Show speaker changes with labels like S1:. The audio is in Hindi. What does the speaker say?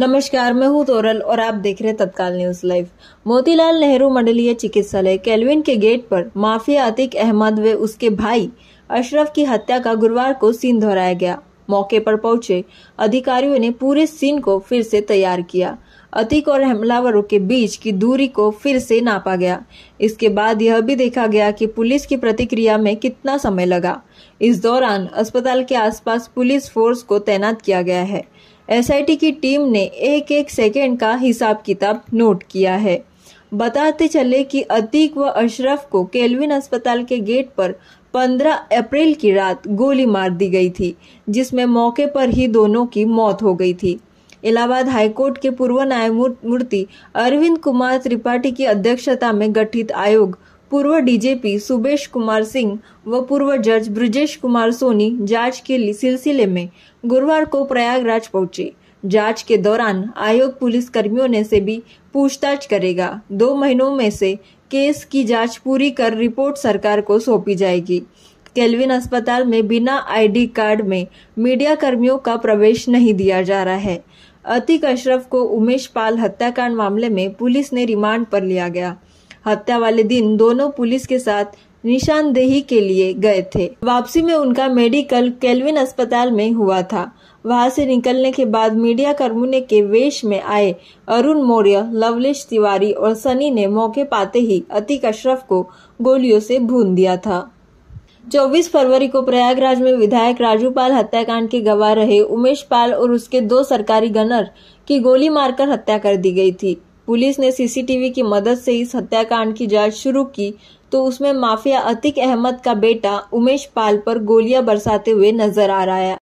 S1: नमस्कार मैं हूं तोरल और आप देख रहे हैं तत्काल न्यूज लाइव मोतीलाल नेहरू मंडलीय चिकित्सालय कैलविन के गेट पर माफिया अतिक अहमद व उसके भाई अशरफ की हत्या का गुरुवार को सीन दोहराया गया मौके पर पहुंचे अधिकारियों ने पूरे सीन को फिर से तैयार किया अतिक और हमलावरों के बीच की दूरी को फिर से नापा गया इसके बाद यह भी देखा गया कि पुलिस की प्रतिक्रिया में कितना समय लगा इस दौरान अस्पताल के आसपास पुलिस फोर्स को तैनात किया गया है एसआईटी की टीम ने एक एक सेकेंड का हिसाब किताब नोट किया है बताते चले कि अतीक व अशरफ को केल्विन अस्पताल के गेट पर 15 अप्रैल की रात गोली मार दी गई थी जिसमें मौके पर ही दोनों की मौत हो गई थी इलाहाबाद हाईकोर्ट के पूर्व न्यायमूर्ति अरविंद कुमार त्रिपाठी की अध्यक्षता में गठित आयोग पूर्व डीजीपी सुबेश कुमार सिंह व पूर्व जज ब्रजेश कुमार सोनी जांच के सिलसिले में गुरुवार को प्रयागराज पहुंचे जांच के दौरान आयोग पुलिस कर्मियों ने से भी पूछताछ करेगा दो महीनों में से केस की जांच पूरी कर रिपोर्ट सरकार को सौंपी जाएगी केल्विन अस्पताल में बिना आईडी कार्ड में मीडिया कर्मियों का प्रवेश नहीं दिया जा रहा है अतिक अशरफ को उमेश पाल हत्याकांड मामले में पुलिस ने रिमांड पर लिया गया हत्या वाले दिन दोनों पुलिस के साथ निशानदेही के लिए गए थे वापसी में उनका मेडिकल केल्विन अस्पताल में हुआ था वहां से निकलने के बाद मीडिया कर्मियों के वेश में आए अरुण मौर्य लवलेश तिवारी और सनी ने मौके पाते ही अतिक अशरफ को गोलियों से भून दिया था 24 फरवरी को प्रयागराज में विधायक राजू पाल हत्याकांड के गवाह रहे उमेश पाल और उसके दो सरकारी गनर की गोली मारकर हत्या कर दी गई थी पुलिस ने सीसीटीवी की मदद से इस हत्याकांड की जांच शुरू की तो उसमें माफिया अतिक अहमद का बेटा उमेश पाल पर गोलियां बरसाते हुए नजर आ रहा है